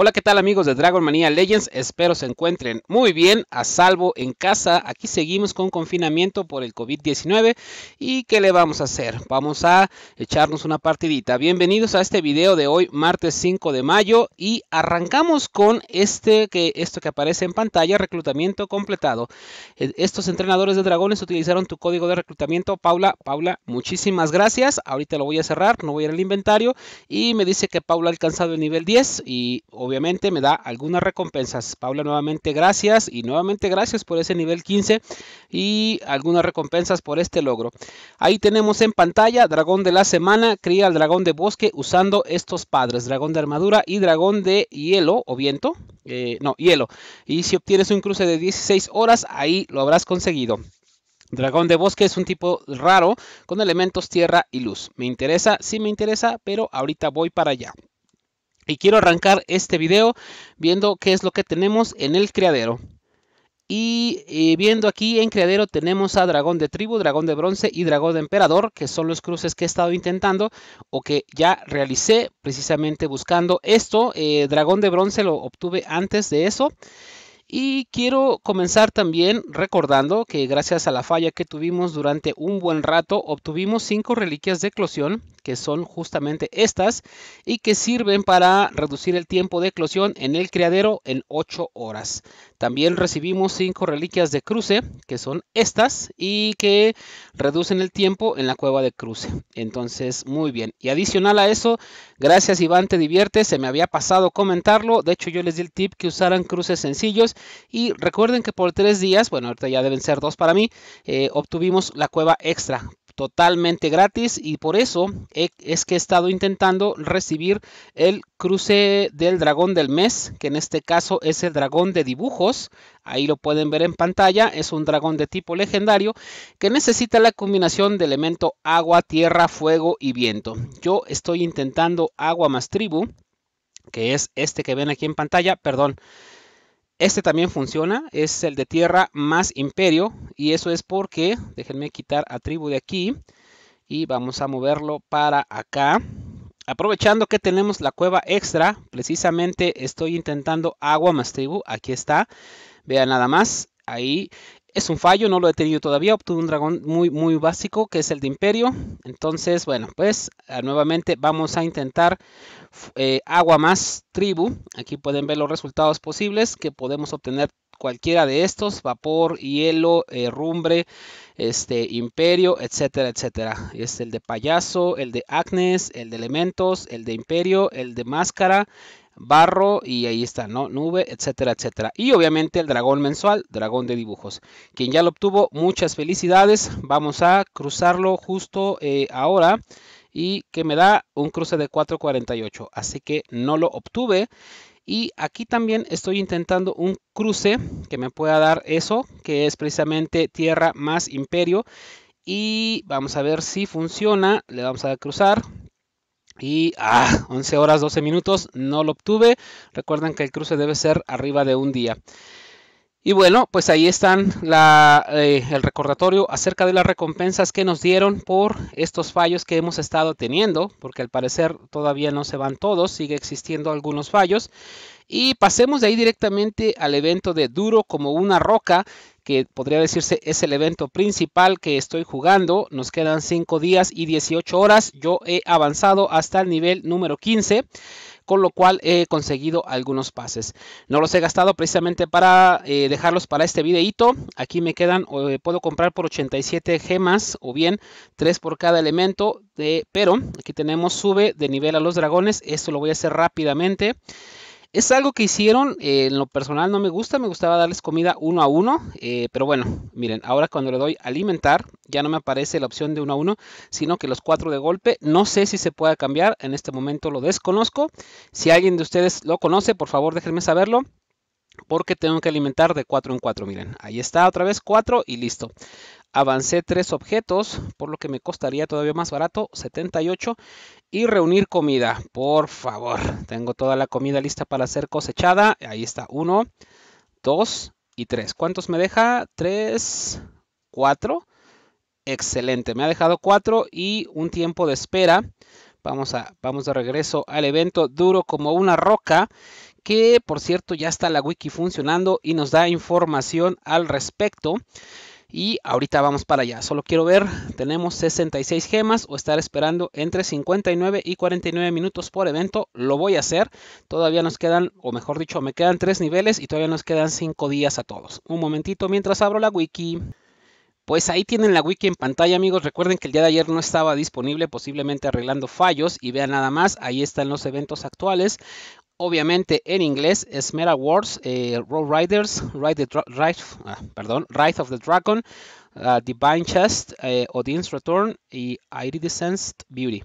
Hola, ¿qué tal amigos de Dragon Mania Legends? Espero se encuentren muy bien, a salvo en casa. Aquí seguimos con confinamiento por el COVID-19. ¿Y qué le vamos a hacer? Vamos a echarnos una partidita. Bienvenidos a este video de hoy, martes 5 de mayo. Y arrancamos con este que, esto que aparece en pantalla, reclutamiento completado. E, estos entrenadores de dragones utilizaron tu código de reclutamiento. Paula, Paula, muchísimas gracias. Ahorita lo voy a cerrar, no voy a ir al inventario. Y me dice que Paula ha alcanzado el nivel 10 y obviamente me da algunas recompensas. Paula, nuevamente gracias y nuevamente gracias por ese nivel 15 y algunas recompensas por este logro. Ahí tenemos en pantalla dragón de la semana, cría al dragón de bosque usando estos padres, dragón de armadura y dragón de hielo o viento, eh, no, hielo. Y si obtienes un cruce de 16 horas, ahí lo habrás conseguido. Dragón de bosque es un tipo raro con elementos tierra y luz. Me interesa, sí me interesa, pero ahorita voy para allá. Y quiero arrancar este video viendo qué es lo que tenemos en el criadero. Y eh, viendo aquí en criadero tenemos a dragón de tribu, dragón de bronce y dragón de emperador, que son los cruces que he estado intentando o que ya realicé precisamente buscando esto. Eh, dragón de bronce lo obtuve antes de eso. Y quiero comenzar también recordando que gracias a la falla que tuvimos durante un buen rato, obtuvimos 5 reliquias de eclosión, que son justamente estas y que sirven para reducir el tiempo de eclosión en el criadero en 8 horas. También recibimos 5 reliquias de cruce, que son estas y que reducen el tiempo en la cueva de cruce. Entonces, muy bien. Y adicional a eso, gracias Iván, te divierte, se me había pasado comentarlo. De hecho, yo les di el tip que usaran cruces sencillos y recuerden que por 3 días, bueno, ahorita ya deben ser 2 para mí, eh, obtuvimos la cueva extra totalmente gratis y por eso es que he estado intentando recibir el cruce del dragón del mes, que en este caso es el dragón de dibujos, ahí lo pueden ver en pantalla, es un dragón de tipo legendario que necesita la combinación de elemento agua, tierra, fuego y viento. Yo estoy intentando agua más tribu, que es este que ven aquí en pantalla, perdón, este también funciona, es el de tierra más imperio y eso es porque, déjenme quitar a tribu de aquí y vamos a moverlo para acá. Aprovechando que tenemos la cueva extra, precisamente estoy intentando agua más tribu, aquí está, vean nada más, ahí es un fallo, no lo he tenido todavía. Obtuve un dragón muy, muy básico, que es el de Imperio. Entonces, bueno, pues ah, nuevamente vamos a intentar eh, agua más tribu. Aquí pueden ver los resultados posibles que podemos obtener cualquiera de estos, vapor, hielo, eh, rumbre, este, imperio, etcétera, etcétera. Es el de payaso, el de acnes, el de elementos, el de imperio, el de máscara, barro y ahí está, ¿no? Nube, etcétera, etcétera. Y obviamente el dragón mensual, dragón de dibujos. Quien ya lo obtuvo, muchas felicidades. Vamos a cruzarlo justo eh, ahora y que me da un cruce de 448. Así que no lo obtuve. Y aquí también estoy intentando un cruce que me pueda dar eso, que es precisamente tierra más imperio. Y vamos a ver si funciona. Le vamos a cruzar. Y a ah, 11 horas 12 minutos, no lo obtuve. Recuerden que el cruce debe ser arriba de un día. Y bueno, pues ahí están eh, el recordatorio acerca de las recompensas que nos dieron por estos fallos que hemos estado teniendo, porque al parecer todavía no se van todos, sigue existiendo algunos fallos. Y pasemos de ahí directamente al evento de Duro como una roca, que podría decirse es el evento principal que estoy jugando. Nos quedan 5 días y 18 horas. Yo he avanzado hasta el nivel número 15 con lo cual he conseguido algunos pases. No los he gastado precisamente para eh, dejarlos para este videito. Aquí me quedan, eh, puedo comprar por 87 gemas o bien 3 por cada elemento, de, pero aquí tenemos sube de nivel a los dragones. Esto lo voy a hacer rápidamente. Es algo que hicieron, eh, en lo personal no me gusta, me gustaba darles comida uno a uno, eh, pero bueno, miren, ahora cuando le doy alimentar, ya no me aparece la opción de uno a uno, sino que los cuatro de golpe, no sé si se pueda cambiar, en este momento lo desconozco. Si alguien de ustedes lo conoce, por favor déjenme saberlo porque tengo que alimentar de 4 en 4. Miren, ahí está otra vez 4 y listo. Avancé 3 objetos, por lo que me costaría todavía más barato, 78. Y reunir comida, por favor. Tengo toda la comida lista para ser cosechada. Ahí está, 1, 2 y 3. ¿Cuántos me deja? 3, 4. Excelente, me ha dejado 4 y un tiempo de espera. Vamos, a, vamos de regreso al evento duro como una roca que por cierto ya está la wiki funcionando y nos da información al respecto. Y ahorita vamos para allá. Solo quiero ver, tenemos 66 gemas o estar esperando entre 59 y 49 minutos por evento. Lo voy a hacer. Todavía nos quedan, o mejor dicho, me quedan 3 niveles y todavía nos quedan 5 días a todos. Un momentito mientras abro la wiki. Pues ahí tienen la wiki en pantalla amigos, recuerden que el día de ayer no estaba disponible, posiblemente arreglando fallos y vean nada más, ahí están los eventos actuales, obviamente en inglés, Meta Wars, eh, Road Riders, Ride, ah, of the Dragon, ah, Divine Chest, eh, Odin's Return y Iridescent Beauty.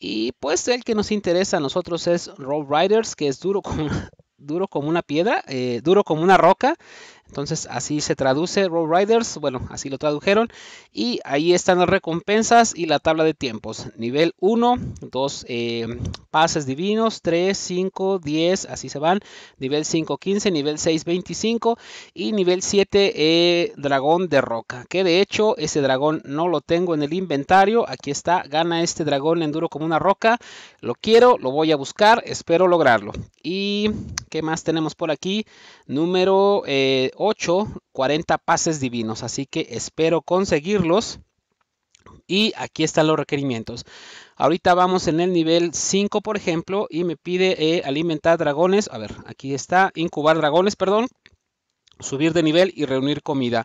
Y pues el que nos interesa a nosotros es Road Riders, que es duro como, duro como una piedra, eh, duro como una roca, entonces así se traduce Road Riders, bueno, así lo tradujeron. Y ahí están las recompensas y la tabla de tiempos. Nivel 1, 2 eh, pases divinos, 3, 5, 10, así se van. Nivel 5, 15, nivel 6, 25 y nivel 7, eh, dragón de roca. Que de hecho ese dragón no lo tengo en el inventario. Aquí está, gana este dragón en duro como una roca. Lo quiero, lo voy a buscar, espero lograrlo. ¿Y qué más tenemos por aquí? Número... Eh, 8, 40 pases divinos. Así que espero conseguirlos. Y aquí están los requerimientos. Ahorita vamos en el nivel 5, por ejemplo, y me pide eh, alimentar dragones. A ver, aquí está, incubar dragones, perdón. Subir de nivel y reunir comida.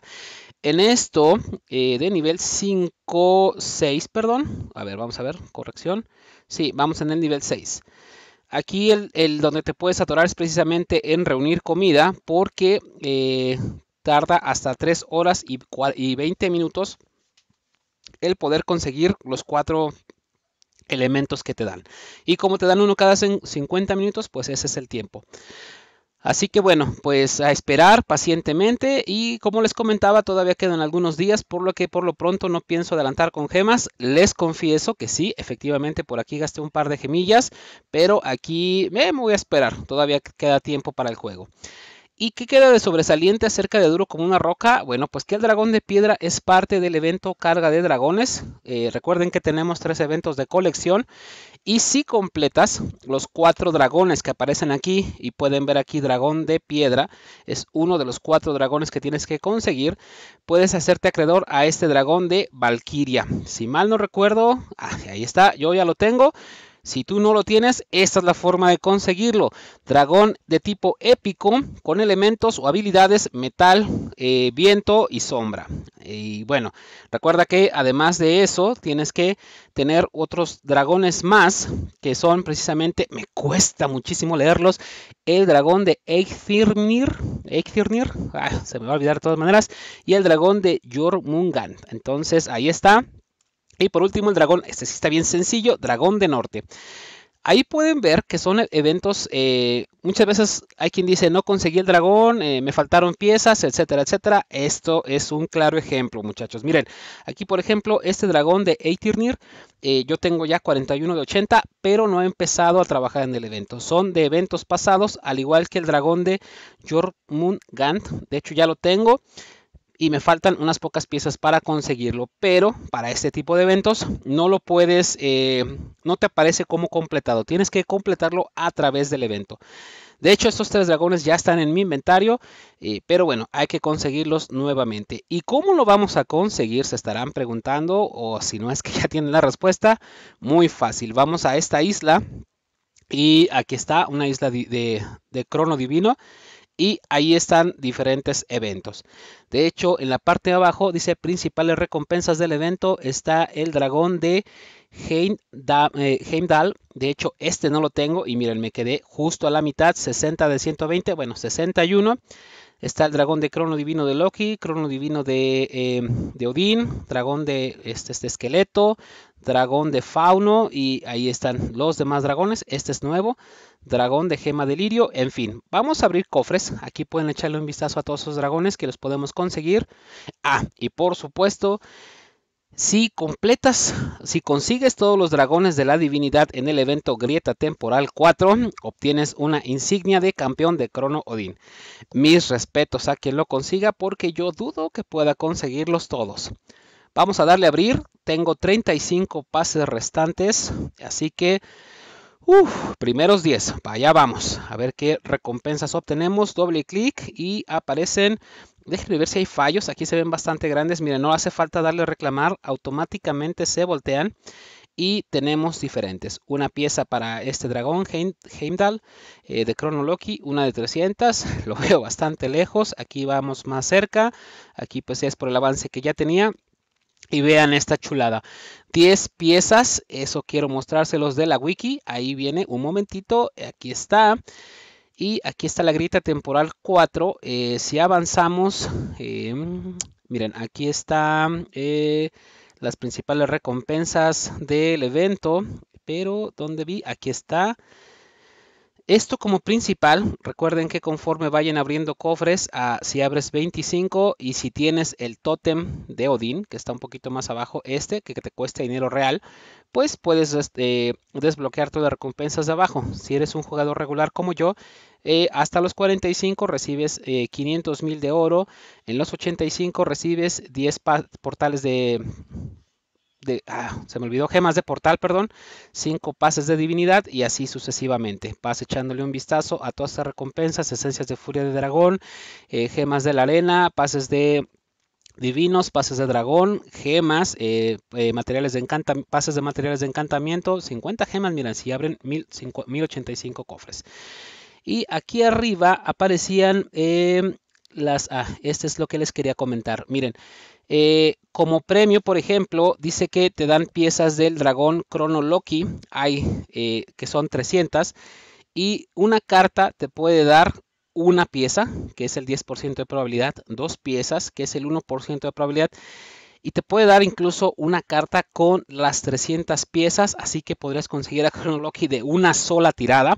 En esto, eh, de nivel 5, 6, perdón. A ver, vamos a ver, corrección. Sí, vamos en el nivel 6. Aquí el, donde te puedes atorar es precisamente en reunir comida porque eh, tarda hasta 3 horas y, y 20 minutos el poder conseguir los cuatro elementos que te dan. Y como te dan uno cada 50 minutos, pues ese es el tiempo. Así que bueno, pues a esperar pacientemente y como les comentaba todavía quedan algunos días por lo que por lo pronto no pienso adelantar con gemas. Les confieso que sí, efectivamente por aquí gasté un par de gemillas, pero aquí eh, me voy a esperar, todavía queda tiempo para el juego. ¿Y qué queda de sobresaliente acerca de Duro como una roca? Bueno, pues que el dragón de piedra es parte del evento Carga de Dragones. Eh, recuerden que tenemos tres eventos de colección. Y si completas los cuatro dragones que aparecen aquí, y pueden ver aquí dragón de piedra, es uno de los cuatro dragones que tienes que conseguir, puedes hacerte acreedor a este dragón de Valkyria. Si mal no recuerdo, ah, ahí está, yo ya lo tengo. Si tú no lo tienes, esta es la forma de conseguirlo. Dragón de tipo épico con elementos o habilidades metal, eh, viento y sombra. Y bueno, recuerda que además de eso, tienes que tener otros dragones más que son precisamente, me cuesta muchísimo leerlos, el dragón de Eithirnir, Eithirnir, ah, se me va a olvidar de todas maneras, y el dragón de Jormungand. Entonces ahí está. Y por último el dragón, este sí está bien sencillo, dragón de norte. Ahí pueden ver que son eventos, eh, muchas veces hay quien dice no conseguí el dragón, eh, me faltaron piezas, etcétera, etcétera. Esto es un claro ejemplo, muchachos. Miren, aquí por ejemplo, este dragón de Eitirnir, eh, yo tengo ya 41 de 80, pero no he empezado a trabajar en el evento. Son de eventos pasados, al igual que el dragón de Jormungand, de hecho ya lo tengo y me faltan unas pocas piezas para conseguirlo, pero para este tipo de eventos no lo puedes, eh, no te aparece como completado, tienes que completarlo a través del evento. De hecho, estos tres dragones ya están en mi inventario, eh, pero bueno, hay que conseguirlos nuevamente. ¿Y cómo lo vamos a conseguir? Se estarán preguntando, o si no es que ya tienen la respuesta, muy fácil. Vamos a esta isla, y aquí está una isla de crono divino y ahí están diferentes eventos. De hecho, en la parte de abajo dice principales recompensas del evento está el dragón de eh, Heimdall. De hecho, este no lo tengo y miren, me quedé justo a la mitad, 60 de 120, bueno, 61. Está el dragón de crono divino de Loki, crono divino em, de, Odín, dragón de este, este, esqueleto, dragón de fauno y ahí están los demás dragones. Este es nuevo, dragón de gema de lirio, en fin. Vamos a abrir cofres, aquí pueden echarle un vistazo a todos esos dragones que los podemos conseguir. Ah, y por supuesto si completas, si consigues todos los dragones de la divinidad en el evento Grieta Temporal 4, obtienes una insignia de campeón de Crono Odín. Mis respetos a quien lo consiga porque yo dudo que pueda conseguirlos todos. Vamos a darle a abrir. Tengo 35 pases restantes, así que uff, primeros 10, allá vamos. A ver qué recompensas obtenemos. Doble clic y aparecen Déjenme ver si hay fallos. Aquí se ven bastante grandes. Miren, no hace falta darle a reclamar. Automáticamente se voltean. Y tenemos diferentes. Una pieza para este dragón Heimdall eh, de Chrono Loki. Una de 300. Lo veo bastante lejos. Aquí vamos más cerca. Aquí pues es por el avance que ya tenía. Y vean esta chulada. 10 piezas. Eso quiero mostrárselos de la wiki. Ahí viene un momentito. Aquí está. Y aquí está la grita temporal 4. Eh, si avanzamos, eh, miren, aquí están eh, las principales recompensas del evento. Pero, ¿dónde vi? Aquí está. Esto como principal, recuerden que conforme vayan abriendo cofres, ah, si abres 25 y si tienes el tótem de Odín, que está un poquito más abajo, este, que te cuesta dinero real, pues puedes este, desbloquear todas las recompensas de abajo. Si eres un jugador regular como yo, eh, hasta los 45 recibes 500 eh, mil de oro, en los 85 recibes 10 portales de Ah, se me olvidó, gemas de portal, perdón, cinco pases de divinidad y así sucesivamente. Pas echándole un vistazo a todas estas recompensas, esencias de furia de dragón, eh, gemas de la arena, pases de divinos, pases de dragón, gemas, eh, eh, materiales de encantamiento, pases de materiales de encantamiento, 50 gemas, miren, si abren 1085 cofres. Y aquí arriba aparecían las... Ah, este es lo que les quería comentar. Miren, eh, como premio, por ejemplo, dice que te dan piezas del dragón Chrono hay, eh, que son 300, y una carta te puede dar una pieza, que es el 10% de probabilidad, dos piezas, que es el 1% de probabilidad, y te puede dar incluso una carta con las 300 piezas, así que podrías conseguir a Chrono de una sola tirada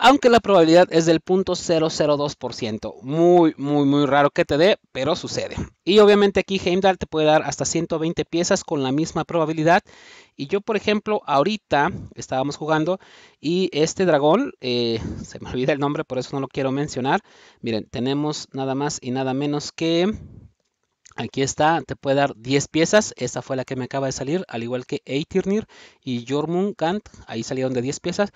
aunque la probabilidad es del .002%. Muy, muy, muy raro que te dé, pero sucede. Y obviamente aquí Heimdall te puede dar hasta 120 piezas con la misma probabilidad. Y yo, por ejemplo, ahorita estábamos jugando y este dragón, eh, se me olvida el nombre, por eso no lo quiero mencionar. Miren, tenemos nada más y nada menos que Aquí está, te puede dar 10 piezas. Esta fue la que me acaba de salir, al igual que Eitirnir y Jormungand. Ahí salieron de 10 piezas,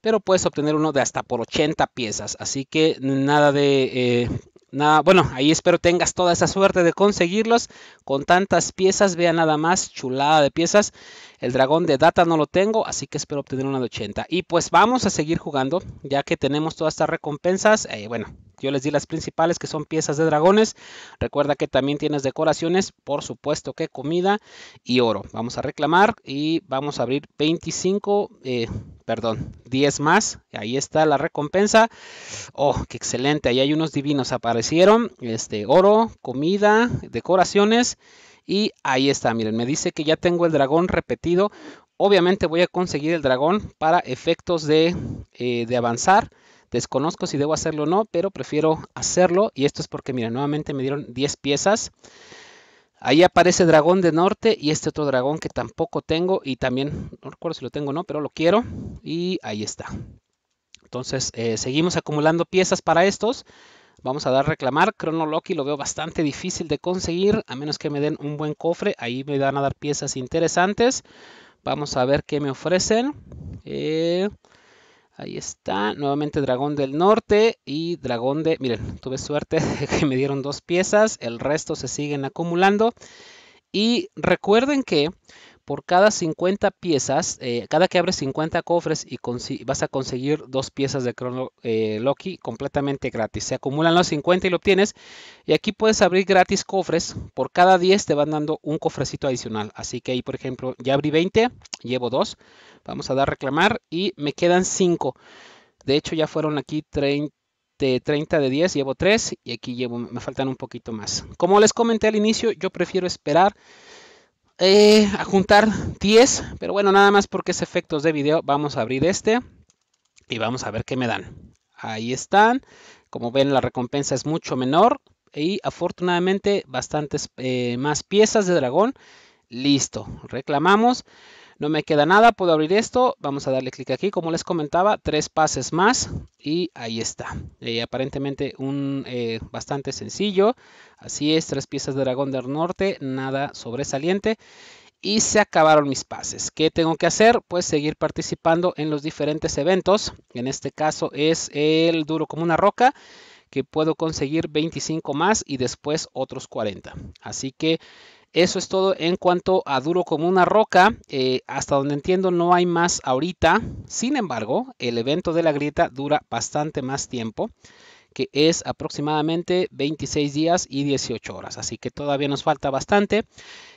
pero puedes obtener uno de hasta por 80 piezas. Así que nada de... Eh, nada, bueno, ahí espero tengas toda esa suerte de conseguirlos con tantas piezas. Vea nada más, chulada de piezas. El dragón de data no lo tengo, así que espero obtener una de 80. Y pues vamos a seguir jugando, ya que tenemos todas estas recompensas. Eh, bueno, yo les di las principales que son piezas de dragones. Recuerda que también tienes decoraciones, por supuesto que comida y oro. Vamos a reclamar y vamos a abrir 25, eh, perdón, 10 más. Ahí está la recompensa. Oh, qué excelente. Ahí hay unos divinos aparecieron. Este oro, comida, decoraciones. Y ahí está, miren, me dice que ya tengo el dragón repetido. Obviamente voy a conseguir el dragón para efectos de, eh, de avanzar. Desconozco si debo hacerlo o no, pero prefiero hacerlo. Y esto es porque, mira, nuevamente me dieron 10 piezas. Ahí aparece dragón de norte y este otro dragón que tampoco tengo y también, no recuerdo si lo tengo o no, pero lo quiero y ahí está. Entonces, eh, seguimos acumulando piezas para estos. Vamos a dar reclamar. Chrono Loki lo veo bastante difícil de conseguir, a menos que me den un buen cofre. Ahí me van a dar piezas interesantes. Vamos a ver qué me ofrecen. Eh, Ahí está, nuevamente dragón del norte y dragón de... Miren, tuve suerte de que me dieron dos piezas, el resto se siguen acumulando. Y recuerden que por cada 50 piezas, eh, cada que abres 50 cofres y vas a conseguir dos piezas de Chrono eh, Loki completamente gratis. Se acumulan los 50 y lo obtienes. Y aquí puedes abrir gratis cofres. Por cada 10 te van dando un cofrecito adicional. Así que ahí, por ejemplo, ya abrí 20, llevo 2. Vamos a dar reclamar y me quedan 5. De hecho, ya fueron aquí 30 de 30 de 10 llevo 3 y aquí llevo, me faltan un poquito más. Como les comenté al inicio, yo prefiero esperar eh, a juntar 10, pero bueno, nada más porque es efectos de video. Vamos a abrir este y vamos a ver qué me dan. Ahí están. Como ven, la recompensa es mucho menor y afortunadamente bastantes eh, más piezas de dragón. Listo, reclamamos. No me queda nada, puedo abrir esto, vamos a darle clic aquí, como les comentaba, tres pases más y ahí está. Eh, aparentemente un eh, bastante sencillo, así es, tres piezas de dragón del norte, nada sobresaliente y se acabaron mis pases. ¿Qué tengo que hacer? Pues seguir participando en los diferentes eventos. En este caso es el duro como una roca que puedo conseguir 25 más y después otros 40. Así que eso es todo en cuanto a Duro como una roca. Eh, hasta donde entiendo no hay más ahorita. Sin embargo, el evento de la grieta dura bastante más tiempo que es aproximadamente 26 días y 18 horas. Así que todavía nos falta bastante.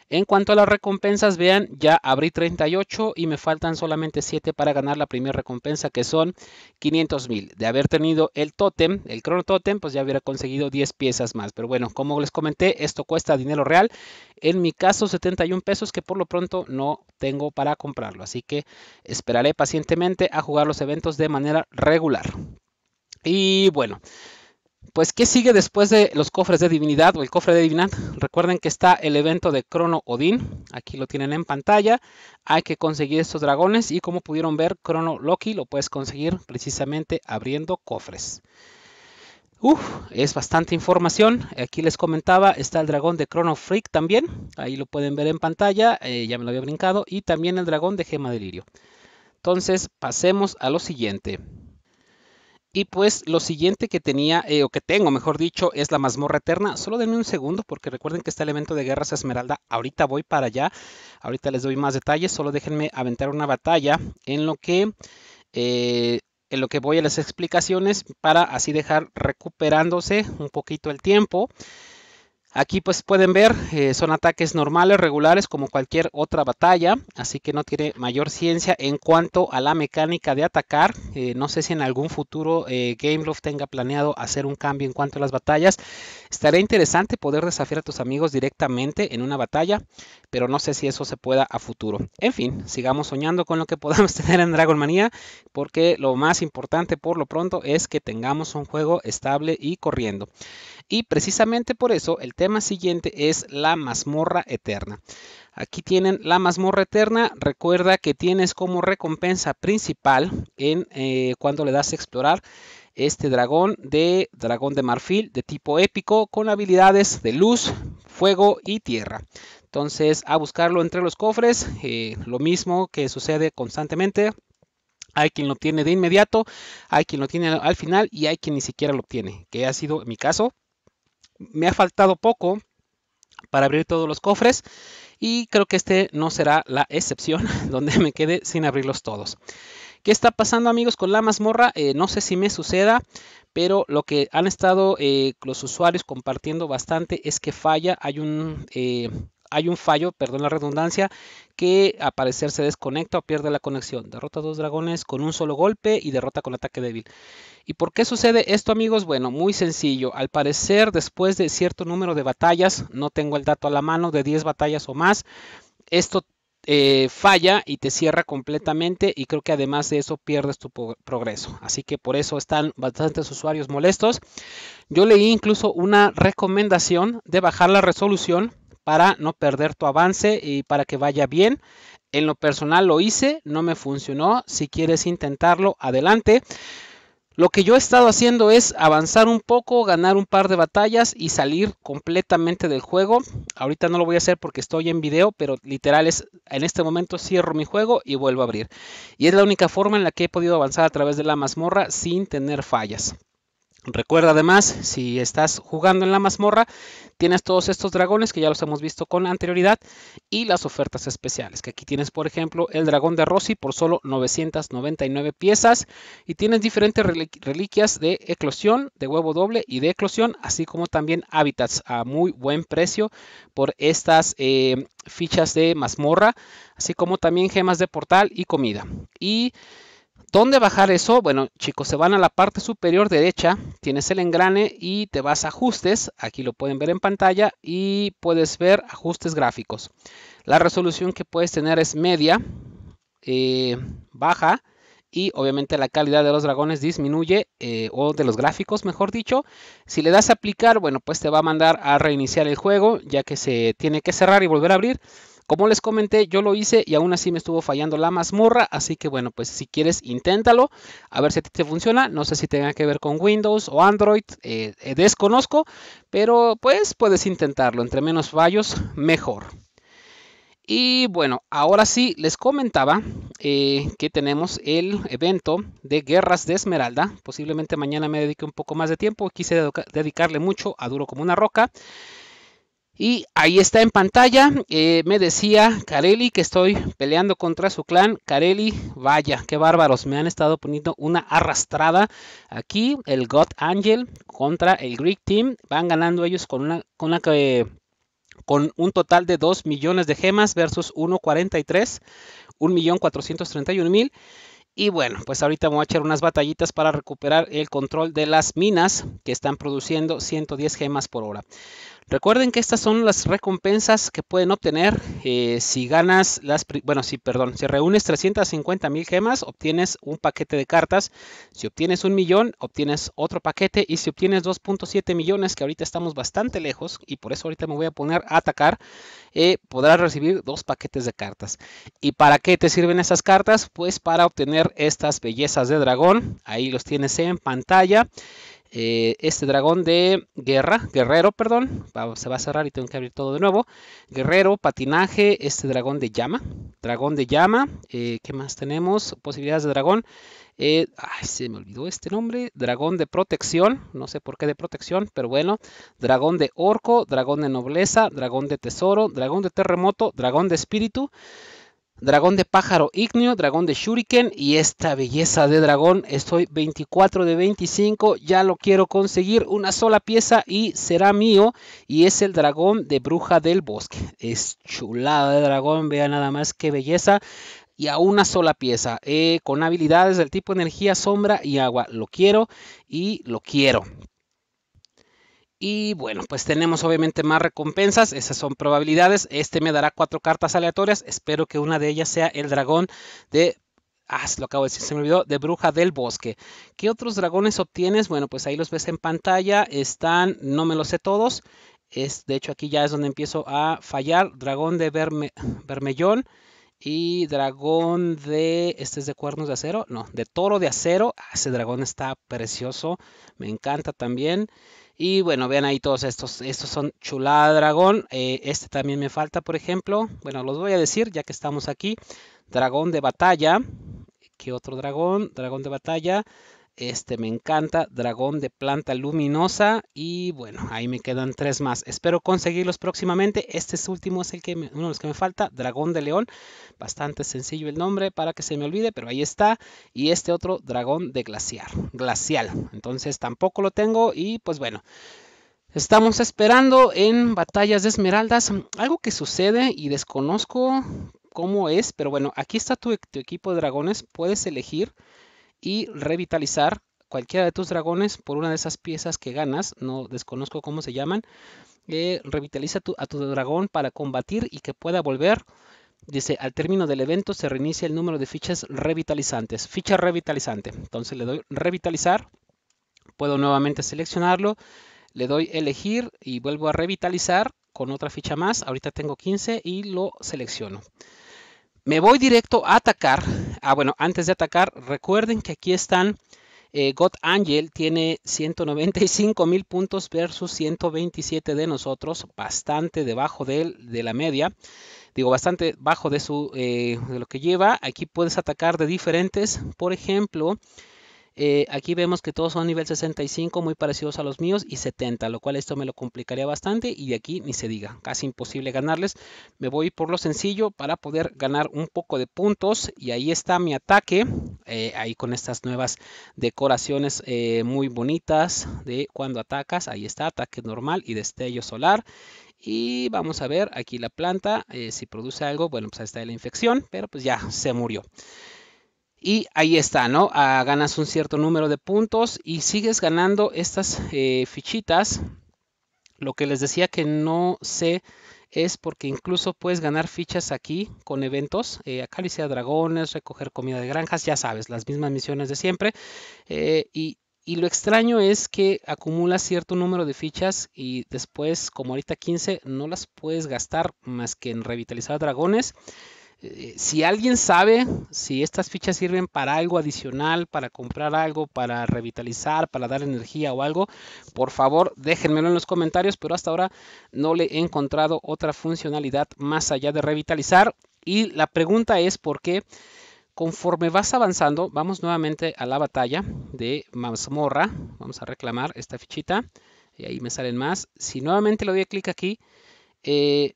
En cuanto a las recompensas, vean, ya abrí 38 y me faltan solamente 7 para ganar la primera recompensa, que son 500,000. mil. De haber tenido el tótem, el crono totem, pues ya hubiera conseguido 10 piezas más. Pero bueno, como les comenté, esto cuesta dinero real. En mi caso, 71 pesos, que por lo pronto no tengo para comprarlo. Así que esperaré pacientemente a jugar los eventos de manera regular. Y bueno, pues ¿qué sigue después de los cofres de divinidad o el cofre de divinidad? Recuerden que está el evento de Crono Odín, aquí lo tienen en pantalla, hay que conseguir estos dragones y como pudieron ver, Crono Loki lo puedes conseguir precisamente abriendo cofres. Uf, es bastante información. Aquí les comentaba, está el dragón de Crono Freak también. Ahí lo pueden ver en pantalla, eh, ya me lo había brincado. Y también el dragón de Gema Delirio. Entonces, pasemos a lo siguiente. Y pues lo siguiente que tenía, eh, o que tengo, mejor dicho, es la mazmorra eterna. Solo denme un segundo porque recuerden que está el evento de guerras esmeralda. Ahorita voy para allá. Ahorita les doy más detalles. Solo déjenme aventar una batalla en lo que... Eh, en lo que voy a las explicaciones para así dejar recuperándose un poquito el tiempo. Aquí pues pueden ver, eh, son ataques normales, regulares, como cualquier otra batalla, así que no tiene mayor ciencia en cuanto a la mecánica de atacar. Eh, no sé si en algún futuro Game eh, Gameloft tenga planeado hacer un cambio en cuanto a las batallas. Estaría interesante poder desafiar a tus amigos directamente en una batalla, pero no sé si eso se pueda a futuro. En fin, sigamos soñando con lo que podamos tener en Dragon Manía, porque lo más importante por lo pronto es que tengamos un juego estable y corriendo. Y precisamente por eso el tema siguiente es la mazmorra eterna. Aquí tienen la mazmorra eterna. Recuerda que tienes como recompensa principal en eh, cuando le das a explorar este dragón de dragón de marfil de tipo épico con habilidades de luz, fuego y tierra. Entonces a buscarlo entre los cofres, eh, lo mismo que sucede constantemente. Hay quien lo obtiene de inmediato, hay quien lo tiene al final y hay quien ni siquiera lo obtiene, que ha sido mi caso me ha faltado poco para abrir todos los cofres y creo que este no será la excepción donde me quede sin abrirlos todos. ¿Qué está pasando amigos con la mazmorra? Eh, no sé si me suceda, pero lo que han estado eh, los usuarios compartiendo bastante es que falla, hay un eh, hay un fallo, perdón la redundancia, que al parecer se desconecta o pierde la conexión. Derrota dos dragones con un solo golpe y derrota con ataque débil. ¿Y por qué sucede esto, amigos? Bueno, muy sencillo. Al parecer, después de cierto número de batallas, no tengo el dato a la mano, de 10 batallas o más, esto eh, falla y te cierra completamente y creo que además de eso pierdes tu progreso. Así que por eso están bastantes usuarios molestos. Yo leí incluso una recomendación de bajar la resolución para no perder tu avance y para que vaya bien. En lo personal lo hice, no me funcionó. Si quieres intentarlo, adelante. Lo que yo he estado haciendo es avanzar un poco, ganar un par de batallas y salir completamente del juego. Ahorita no lo voy a hacer porque estoy en video, pero literal es en este momento cierro mi juego y vuelvo a abrir. Y es la única forma en la que he podido avanzar a través de la mazmorra sin tener fallas. Recuerda además, si estás jugando en la mazmorra, tienes todos estos dragones que ya los hemos visto con anterioridad y las ofertas especiales, que aquí tienes por ejemplo el dragón de Rossi por solo 999 piezas y tienes diferentes reliquias de eclosión, de huevo doble y de eclosión, así como también hábitats a muy buen precio por estas eh, fichas de mazmorra, así como también gemas de portal y comida. Y ¿Dónde bajar eso? Bueno, chicos, se van a la parte superior derecha, tienes el engrane y te vas a ajustes, aquí lo pueden ver en pantalla y puedes ver ajustes gráficos. La resolución que puedes tener es media, eh, baja y obviamente la calidad de los dragones disminuye eh, o de los gráficos mejor dicho si le das a aplicar bueno pues te va a mandar a reiniciar el juego ya que se tiene que cerrar y volver a abrir como les comenté, yo lo hice y aún así me estuvo fallando la mazmorra, así que bueno, pues si quieres inténtalo, a ver si te funciona, no sé si tenga que ver con Windows o Android, eh, eh, desconozco, pero pues puedes intentarlo, entre menos fallos, mejor. Y bueno, ahora sí les comentaba eh, que tenemos el evento de Guerras de Esmeralda. Posiblemente mañana me dedique un poco más de tiempo. Quise dedicarle mucho a Duro como una Roca. Y ahí está en pantalla, eh, me decía Kareli que estoy peleando contra su clan. Kareli, vaya, qué bárbaros, me han estado poniendo una arrastrada aquí. El God Angel contra el Greek Team, van ganando ellos con una, con con un total de 2 millones de gemas versus 1.43, 1.431.000. Y bueno, pues ahorita vamos voy a echar unas batallitas para recuperar el control de las minas que están produciendo 110 gemas por hora. Recuerden que estas son las recompensas que pueden obtener eh, si ganas las, bueno, si, perdón, si reúnes 350 mil gemas, obtienes un paquete de cartas. Si obtienes un millón, obtienes otro paquete. Y si obtienes 2.7 millones, que ahorita estamos bastante lejos y por eso ahorita me voy a poner a atacar, eh, podrás recibir dos paquetes de cartas. ¿Y para qué te sirven esas cartas? Pues para obtener estas bellezas de dragón. Ahí los tienes en pantalla. Eh, este dragón de guerra, guerrero, perdón, se va a cerrar y tengo que abrir todo de nuevo. Guerrero, patinaje, este dragón de llama, dragón de llama, eh, ¿qué más tenemos? Posibilidades de dragón. Eh, ay, se me olvidó este nombre. Dragón de protección. No sé por qué de protección, pero bueno. Dragón de orco, dragón de nobleza, dragón de tesoro, dragón de terremoto, dragón de espíritu dragón de pájaro ígneo, dragón de shuriken y esta belleza de dragón. Estoy 24 de 25, ya lo quiero conseguir una sola pieza y será mío. Y es el dragón de bruja del bosque. Es chulada de dragón, vea nada más qué belleza. Y a una sola pieza, eh, con habilidades del tipo energía, sombra y agua. Lo quiero y lo quiero. Y bueno, pues tenemos obviamente más recompensas, esas son probabilidades. Este me dará cuatro cartas aleatorias, espero que una de ellas sea el dragón de... Ah, lo acabo de decir, se me olvidó, de Bruja del Bosque. ¿Qué otros dragones obtienes? Bueno, pues ahí los ves en pantalla, están, no me los sé todos. Es, de hecho, aquí ya es donde empiezo a fallar. Dragón de verme Bermellón y dragón de, este es de cuernos de acero, no, de toro de acero, ah, ese dragón está precioso, me encanta también, y bueno, vean ahí todos estos. Estos son chulada dragón. Eh, este también me falta, por ejemplo. Bueno, los voy a decir ya que estamos aquí. Dragón de batalla. ¿Qué otro dragón? Dragón de batalla. Este me encanta. Dragón de planta luminosa. Y bueno, ahí me quedan tres más. Espero conseguirlos próximamente. Este es último es el que me, uno de los que me falta. Dragón de león. Bastante sencillo el nombre para que se me olvide, pero ahí está. Y este otro, dragón de glaciar. Glacial. Entonces tampoco lo tengo. Y pues bueno. Estamos esperando en batallas de esmeraldas. Algo que sucede y desconozco cómo es. Pero bueno, aquí está tu equipo de dragones. Puedes elegir y revitalizar cualquiera de tus dragones por una de esas piezas que ganas, no desconozco cómo se llaman, eh, revitaliza a tu dragón para combatir y que pueda volver. Dice, al término del evento se reinicia el número de fichas revitalizantes. Ficha revitalizante. Entonces le doy revitalizar. Puedo nuevamente seleccionarlo. Le doy elegir y vuelvo a revitalizar con otra ficha más. Ahorita tengo 15 y lo selecciono. Me voy directo a atacar. Ah, bueno, antes de atacar, recuerden que aquí están. Eh, God Angel tiene 195 mil puntos versus 127 de nosotros, bastante debajo de, la media. Digo, bastante bajo de, su, eh, de lo que lleva. Aquí puedes atacar de diferentes. Por ejemplo, eh, aquí vemos que todos son nivel 65, muy parecidos a los míos, y 70, lo cual esto me lo complicaría bastante y de aquí ni se diga, casi imposible ganarles. Me voy por lo sencillo para poder ganar un poco de puntos y ahí está mi ataque, eh, ahí con estas nuevas decoraciones eh, muy bonitas de cuando atacas, ahí está, ataque normal y destello solar. Y vamos a ver aquí la planta, si produce algo, bueno, pues ahí está la infección, pero pues ya se murió. Y ahí está, ¿no? Ah, ganas un cierto número de puntos y sigues ganando estas eh, fichitas. Lo que les decía que no sé es porque incluso puedes ganar fichas aquí con eventos, eh, acariciar dragones, recoger comida de granjas, ya sabes, las mismas misiones de siempre. Eh, y, y, lo extraño es que acumulas cierto número de fichas y después, como ahorita 15, no las puedes gastar más que en revitalizar dragones eh, si alguien sabe si estas fichas sirven para algo adicional, para comprar algo, para revitalizar, para dar energía o algo, por favor déjenmelo en los comentarios, pero hasta ahora no le he encontrado otra funcionalidad más allá de revitalizar. Y la pregunta es por qué conforme vas avanzando, vamos nuevamente a la batalla de mazmorra. Vamos a reclamar esta fichita y ahí me salen más. Si nuevamente le doy clic aquí, eh,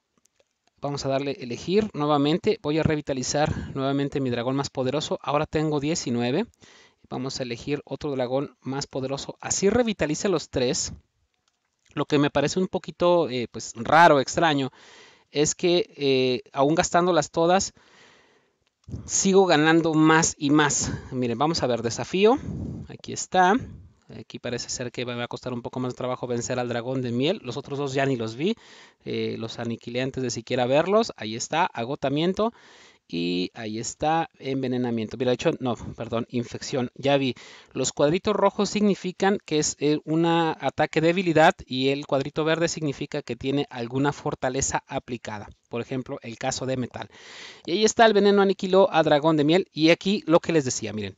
Vamos a darle elegir nuevamente. Voy a revitalizar nuevamente mi dragón más poderoso. Ahora tengo 19. Vamos a elegir otro dragón más poderoso. Así revitalice los tres. Lo que me parece un poquito eh, pues, raro, extraño, es que eh, aún gastándolas todas, sigo ganando más y más. Miren, vamos a ver desafío. Aquí está. Aquí parece ser que va a costar un poco más de trabajo vencer al dragón de miel. Los otros dos ya ni los vi. Eh, los aniquilé antes de siquiera verlos. Ahí está, agotamiento. Y ahí está, envenenamiento. Mira, de hecho, no, perdón, infección. Ya vi. Los cuadritos rojos significan que es eh, un ataque de debilidad y el cuadrito verde significa que tiene alguna fortaleza aplicada. Por ejemplo, el caso de metal. Y ahí está, el veneno aniquiló a dragón de miel. Y aquí lo que les decía, miren.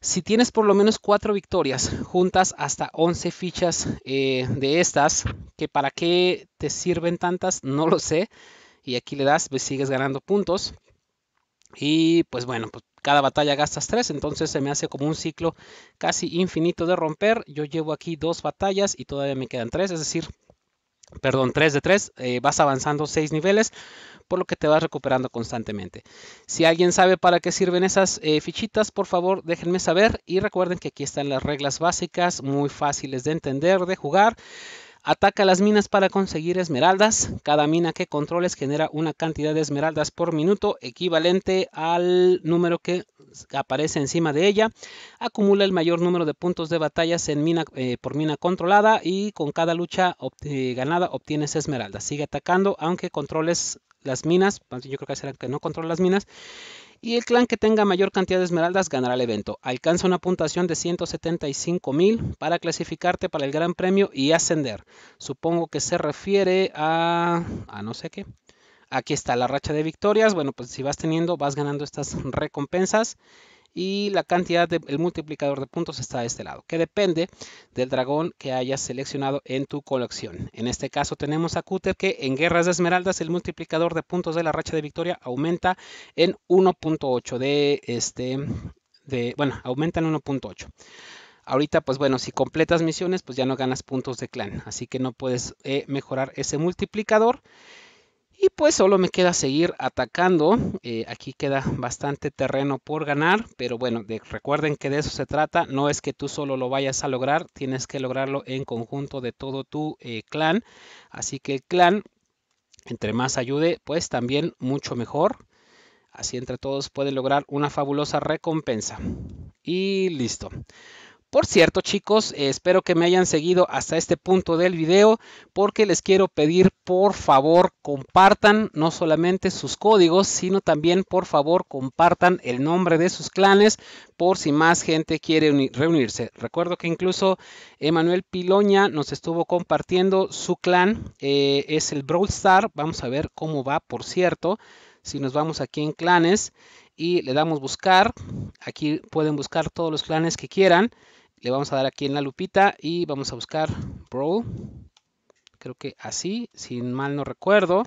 Si tienes por lo menos cuatro victorias, juntas hasta 11 fichas eh, de estas, que para qué te sirven tantas, no lo sé. Y aquí le das, pues sigues ganando puntos. Y pues bueno, pues cada batalla gastas 3, entonces se me hace como un ciclo casi infinito de romper. Yo llevo aquí dos batallas y todavía me quedan 3, es decir, perdón, 3 de 3, eh, vas avanzando 6 niveles por lo que te vas recuperando constantemente. Si alguien sabe para qué sirven esas eh, fichitas, por favor déjenme saber y recuerden que aquí están las reglas básicas, muy fáciles de entender, de jugar. Ataca las minas para conseguir esmeraldas. Cada mina que controles genera una cantidad de esmeraldas por minuto equivalente al número que aparece encima de ella. Acumula el mayor número de puntos de batallas en mina, eh, por mina controlada y con cada lucha ganada obtienes esmeraldas. Sigue atacando aunque controles las minas, yo creo que será el que no controla las minas, y el clan que tenga mayor cantidad de esmeraldas ganará el evento. Alcanza una puntuación de 175 mil para clasificarte para el gran premio y ascender. Supongo que se refiere a, a no sé qué. Aquí está la racha de victorias. Bueno, pues si vas teniendo, vas ganando estas recompensas y la cantidad del multiplicador de puntos está de este lado, que depende del dragón que hayas seleccionado en tu colección. En este caso tenemos a Cutter que en Guerras de Esmeraldas el multiplicador de puntos de la racha de victoria aumenta en 1.8 de este de bueno, aumenta en 1.8. Ahorita, pues bueno, si completas misiones, pues ya no ganas puntos de clan. Así que no puedes eh, mejorar ese multiplicador. Y pues solo me queda seguir atacando. Eh, aquí queda bastante terreno por ganar, pero bueno, recuerden que de eso se trata. No es que tú solo lo vayas a lograr, tienes que lograrlo en conjunto de todo tu eh, clan. Así que el clan, entre más ayude, pues también mucho mejor. Así entre todos puede lograr una fabulosa recompensa. Y listo. Por cierto chicos, espero que me hayan seguido hasta este punto del video porque les quiero pedir por favor compartan no solamente sus códigos, sino también por favor compartan el nombre de sus clanes por si más gente quiere reunirse. Recuerdo que incluso Emanuel Piloña nos estuvo compartiendo su clan, eh, es el Brawl Star, vamos a ver cómo va por cierto si nos vamos aquí en clanes y le damos buscar, aquí pueden buscar todos los clanes que quieran le vamos a dar aquí en la lupita y vamos a buscar Brawl. Creo que así, sin mal no recuerdo.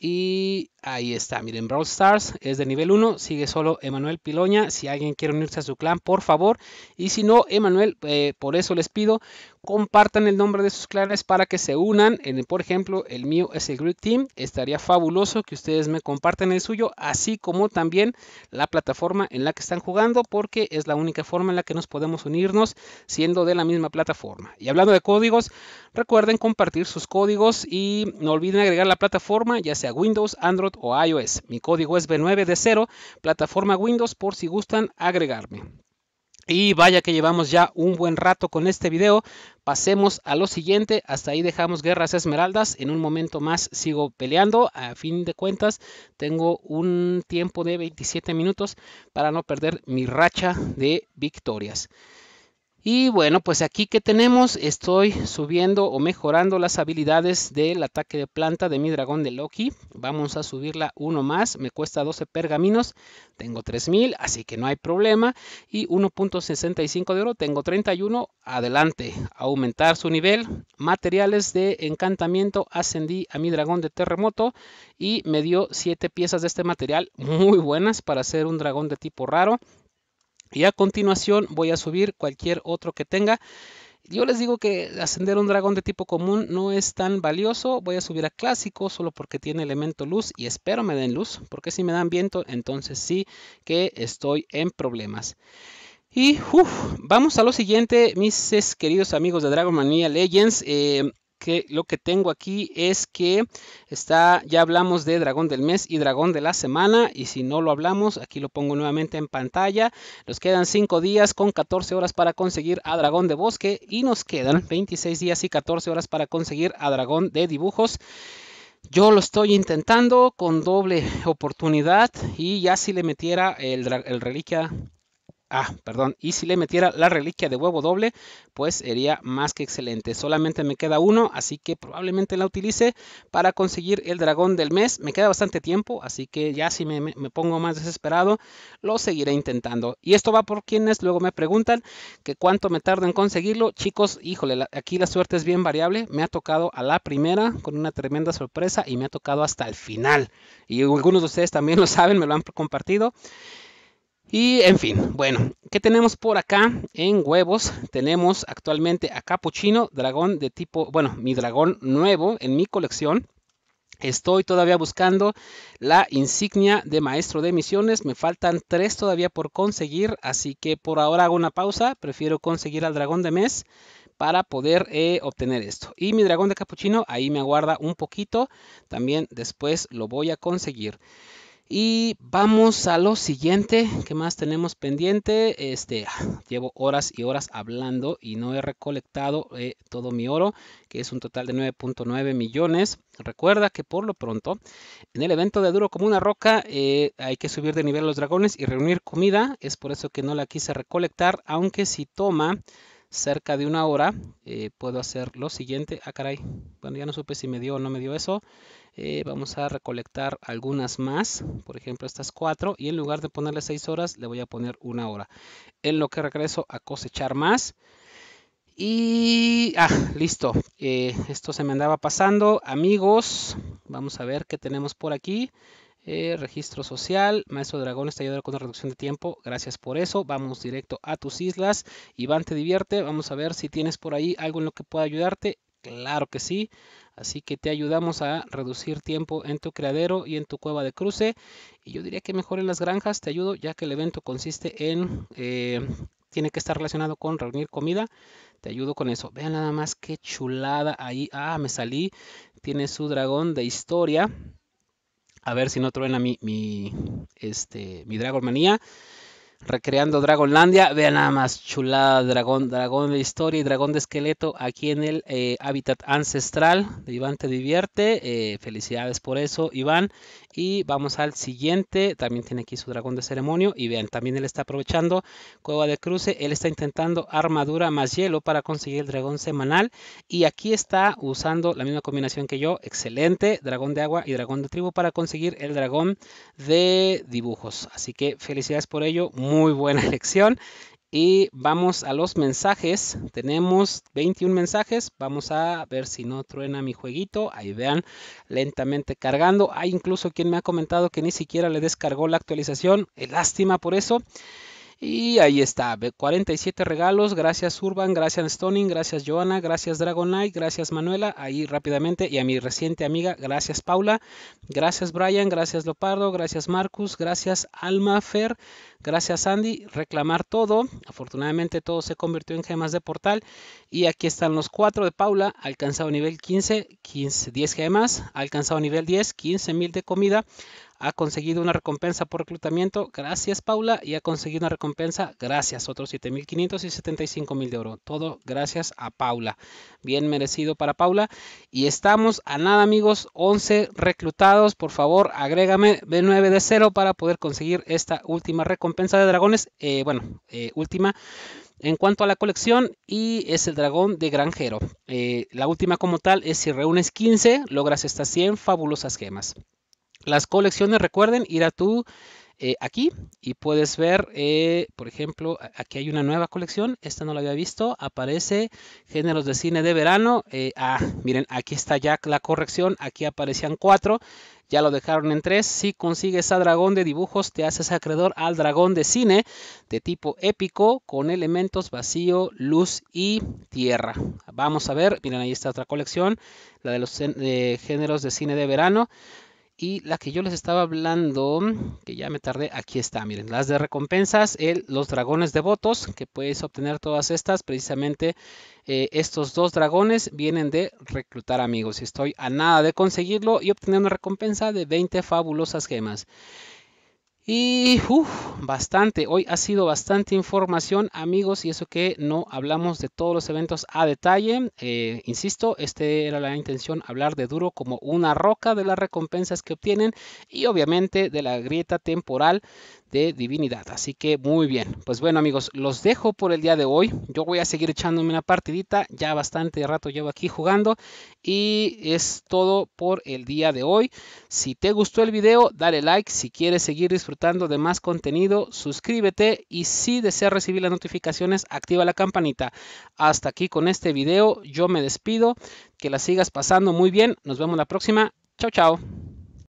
Y ahí está, miren, Brawl Stars es de nivel 1, sigue solo Emanuel Piloña. Si alguien quiere unirse a su clan, por favor. Y si no, Emanuel, eh, por eso les pido, compartan el nombre de sus clanes para que se unan. En, por ejemplo, el mío es el Group Team. Estaría fabuloso que ustedes me compartan el suyo, así como también la plataforma en la que están jugando, porque es la única forma en la que nos podemos unirnos siendo de la misma plataforma. Y hablando de códigos, recuerden compartir sus códigos y no olviden agregar la plataforma, ya sea Windows, Android o iOS. Mi código es B9D0, plataforma Windows por si gustan agregarme. Y vaya que llevamos ya un buen rato con este video. Pasemos a lo siguiente. Hasta ahí dejamos Guerras Esmeraldas. En un momento más sigo peleando. A fin de cuentas, tengo un tiempo de 27 minutos para no perder mi racha de victorias. Y bueno, pues aquí que tenemos, estoy subiendo o mejorando las habilidades del ataque de planta de mi dragón de Loki. Vamos a subirla uno más, me cuesta 12 pergaminos, tengo 3000, así que no hay problema. Y 1.65 de oro, tengo 31, adelante, aumentar su nivel. Materiales de encantamiento, ascendí a mi dragón de terremoto y me dio 7 piezas de este material, muy buenas para hacer un dragón de tipo raro. Y a continuación voy a subir cualquier otro que tenga. Yo les digo que ascender un dragón de tipo común no es tan valioso. Voy a subir a clásico solo porque tiene elemento luz y espero me den luz. Porque si me dan viento, entonces sí que estoy en problemas. Y vamos a lo siguiente, mis queridos amigos de Dragon Mania Legends. Eh, que lo que tengo aquí es que está, ya hablamos de dragón del mes y dragón de la semana. Y si no lo hablamos, aquí lo pongo nuevamente en pantalla. Nos quedan 5 días con 14 horas para conseguir a dragón de bosque. Y nos quedan 26 días y 14 horas para conseguir a dragón de dibujos. Yo lo estoy intentando con doble oportunidad y ya si le metiera el, el reliquia Ah, perdón. Y si le metiera la reliquia de huevo doble, pues sería más que excelente. Solamente me queda uno, así que probablemente la utilice para conseguir el dragón del mes. Me queda bastante tiempo, así que ya si me, pongo más desesperado, lo seguiré intentando. Y esto va por quienes luego me preguntan que cuánto me tarda en conseguirlo. Chicos, híjole, aquí la suerte es bien variable. Me ha tocado a la primera con una tremenda sorpresa y me ha tocado hasta el final. Y algunos de ustedes también lo saben, me lo han compartido. Y en fin, bueno, ¿qué tenemos por acá? En huevos tenemos actualmente a Capuchino, dragón de tipo, bueno, mi dragón nuevo en mi colección. Estoy todavía buscando la insignia de maestro de misiones. Me faltan tres todavía por conseguir, así que por ahora hago una pausa. Prefiero conseguir al dragón de mes para poder eh, obtener esto. Y mi dragón de capuchino ahí me aguarda un poquito. También después lo voy a conseguir. Y vamos a lo siguiente que más tenemos pendiente. Este, llevo horas y horas hablando y no he recolectado eh, todo mi oro, que es un total de 9.9 millones. Recuerda que por lo pronto, en el evento de Duro como una roca, eh, hay que subir de nivel a los dragones y reunir comida. Es por eso que no la quise recolectar, aunque si toma cerca de una hora, eh, puedo hacer lo siguiente. Ah, caray. Bueno, ya no supe si me dio o no me dio eso. Eh, vamos a recolectar algunas más. Por ejemplo, estas cuatro. Y en lugar de ponerle seis horas, le voy a poner una hora. En lo que regreso a cosechar más. Y... Ah, listo. Eh, esto se me andaba pasando. Amigos, vamos a ver qué tenemos por aquí. Eh, registro social, Maestro Dragón está ayudando con la reducción de tiempo, gracias por eso, vamos directo a tus islas, Iván te divierte, vamos a ver si tienes por ahí algo en lo que pueda ayudarte, claro que sí, así que te ayudamos a reducir tiempo en tu criadero y en tu cueva de cruce, y yo diría que mejor en las granjas te ayudo, ya que el evento consiste en... Eh, tiene que estar relacionado con reunir comida. Te ayudo con eso. Vean nada más qué chulada ahí. Ah, me salí. Tiene su dragón de historia. A ver si no truena mi, mi, este, mi Dragon Manía recreando Dragonlandia. Vean nada más, chulada, dragón, dragón de historia y dragón de esqueleto aquí en el eh, hábitat ancestral Iván Te Divierte. Eh, felicidades por eso, Iván. Y vamos al siguiente, también tiene aquí su dragón de ceremonio. Y vean, también él está aprovechando Cueva de Cruce, él está intentando armadura más hielo para conseguir el dragón semanal. Y aquí está usando la misma combinación que yo, excelente, dragón de agua y dragón de tribu para conseguir el dragón de dibujos. Así que felicidades por ello, muy buena elección. Y vamos a los mensajes. Tenemos 21 mensajes. Vamos a ver si no truena mi jueguito. Ahí vean, lentamente cargando. Hay incluso quien me ha comentado que ni siquiera le descargó la actualización. Eh, lástima por eso. Y ahí está, 47 regalos. Gracias Urban, gracias Stoning, gracias Joana, gracias Dragonite, gracias Manuela. Ahí rápidamente. Y a mi reciente amiga, gracias Paula, gracias Brian, gracias Lopardo, gracias Marcus, gracias Alma Fer, gracias Andy. Reclamar todo. Afortunadamente todo se convirtió en gemas de portal. Y aquí están los cuatro de Paula. Alcanzado nivel 15, 15 10 gemas. Alcanzado nivel 10, 15 mil de comida ha conseguido una recompensa por reclutamiento, gracias Paula, y ha conseguido una recompensa, gracias, otros 7,575,000 de oro. Todo gracias a Paula. Bien merecido para Paula. Y estamos a nada amigos, 11 reclutados, por favor, agrégame B9 de 0 para poder conseguir esta última recompensa de dragones. Eh, bueno, eh, última. En cuanto a la colección, y es el dragón de granjero. Eh, la última como tal es si reúnes 15, logras estas 100 fabulosas gemas. Las colecciones, recuerden, ir a tu eh, aquí y puedes ver, eh, por ejemplo, aquí hay una nueva colección, esta no la había visto, aparece géneros de cine de verano, eh, ah, miren, aquí está ya la corrección, aquí aparecían cuatro, ya lo dejaron en tres, si consigues a dragón de dibujos te haces acreedor al dragón de cine de tipo épico con elementos vacío, luz y tierra. Vamos a ver, miren, ahí está otra colección, la de los géneros de cine de verano y la que yo les estaba hablando, que ya me tardé, aquí está, miren, las de recompensas, el, los dragones devotos, que puedes obtener todas estas, precisamente eh, estos dos dragones vienen de reclutar amigos, estoy a nada de conseguirlo y obtener una recompensa de 20 fabulosas gemas. Y bastante, hoy ha sido bastante información amigos y eso que no hablamos de todos los eventos a detalle. Eh, insisto, esta era la intención, hablar de duro como una roca de las recompensas que obtienen y obviamente de la grieta temporal de divinidad. Así que muy bien. Pues bueno amigos, los dejo por el día de hoy. Yo voy a seguir echándome una partidita. Ya bastante rato llevo aquí jugando. Y es todo por el día de hoy. Si te gustó el video, dale like. Si quieres seguir disfrutando de más contenido, suscríbete. Y si deseas recibir las notificaciones, activa la campanita. Hasta aquí con este video. Yo me despido. Que la sigas pasando muy bien. Nos vemos la próxima. Chao, chao.